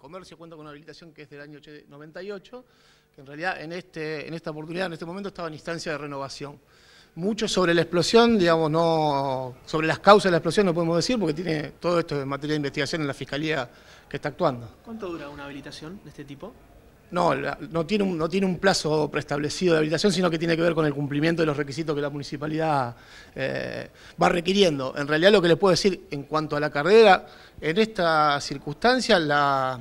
comercio cuenta con una habilitación que es del año 98, que en realidad en, este, en esta oportunidad, en este momento, estaba en instancia de renovación. Mucho sobre la explosión, digamos, no sobre las causas de la explosión no podemos decir porque tiene todo esto en materia de investigación en la fiscalía que está actuando. ¿Cuánto dura una habilitación de este tipo? No, no, tiene un, plazo preestablecido de habilitación, sino que tiene que ver con el cumplimiento de los requisitos que la municipalidad eh, va requiriendo. En realidad lo que les puedo decir en cuanto a la carrera, en esta circunstancia la,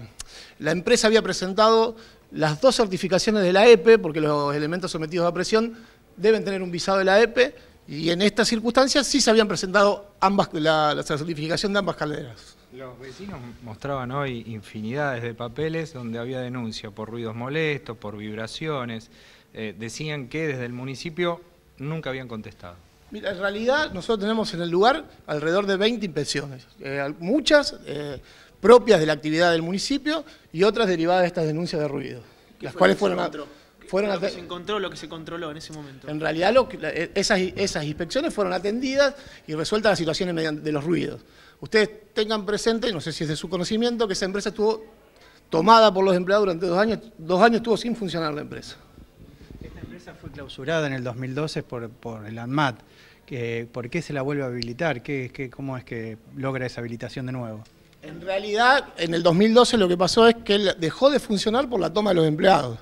la empresa había presentado las dos certificaciones de la EPE, porque los elementos sometidos a presión deben tener un visado de la EPE, y en estas circunstancias sí se habían presentado ambas, la, certificación de ambas calderas. Los vecinos mostraban hoy infinidades de papeles donde había denuncia por ruidos molestos, por vibraciones. Eh, decían que desde el municipio nunca habían contestado. Mira, en realidad nosotros tenemos en el lugar alrededor de 20 inspecciones, eh, muchas eh, propias de la actividad del municipio y otras derivadas de estas denuncias de ruido, las cuales fueron fueron se encontró, lo que se controló en ese momento. En realidad, lo eh, esas, inspecciones fueron atendidas y resueltas las situaciones de los ruidos. Ustedes tengan presente, no sé si es de su conocimiento, que esa empresa estuvo tomada por los empleados durante dos años, dos años estuvo sin funcionar la empresa. Esta empresa fue clausurada en el 2012 por, el ANMAT. ¿Por qué se la vuelve a habilitar? ¿Qué, cómo es que logra esa habilitación de nuevo? En realidad, en el 2012 lo que pasó es que dejó de funcionar por la toma de los empleados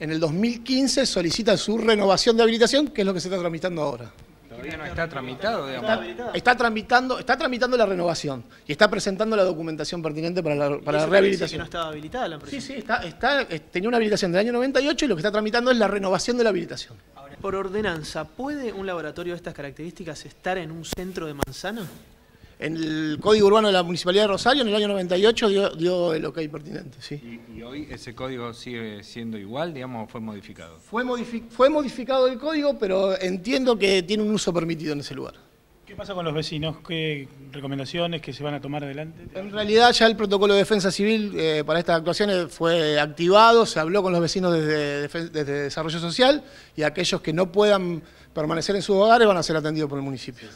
en el 2015 solicita su renovación de habilitación, que es lo que se está tramitando ahora. Todavía no está tramitado, digamos. Está, tramitando, está tramitando la renovación y está presentando la documentación pertinente para la, para la rehabilitación. no estaba habilitada la empresa? Sí, sí, está, está, eh, tenía una habilitación del año 98 y lo que está tramitando es la renovación de la habilitación. por ordenanza, ¿puede un laboratorio de estas características estar en un centro de manzana? en el Código Urbano de la Municipalidad de Rosario, en el año 98, dio, dio el ok pertinente, ¿Y, hoy ese código sigue siendo igual, digamos, o fue modificado? Fue, modificado el código, pero entiendo que tiene un uso permitido en ese lugar. ¿Qué pasa con los vecinos? ¿Qué recomendaciones que se van a tomar adelante? En realidad ya el protocolo de defensa civil eh, para estas actuaciones fue activado, se habló con los vecinos desde, desde, Desarrollo Social y aquellos que no puedan permanecer en sus hogares van a ser atendidos por el municipio.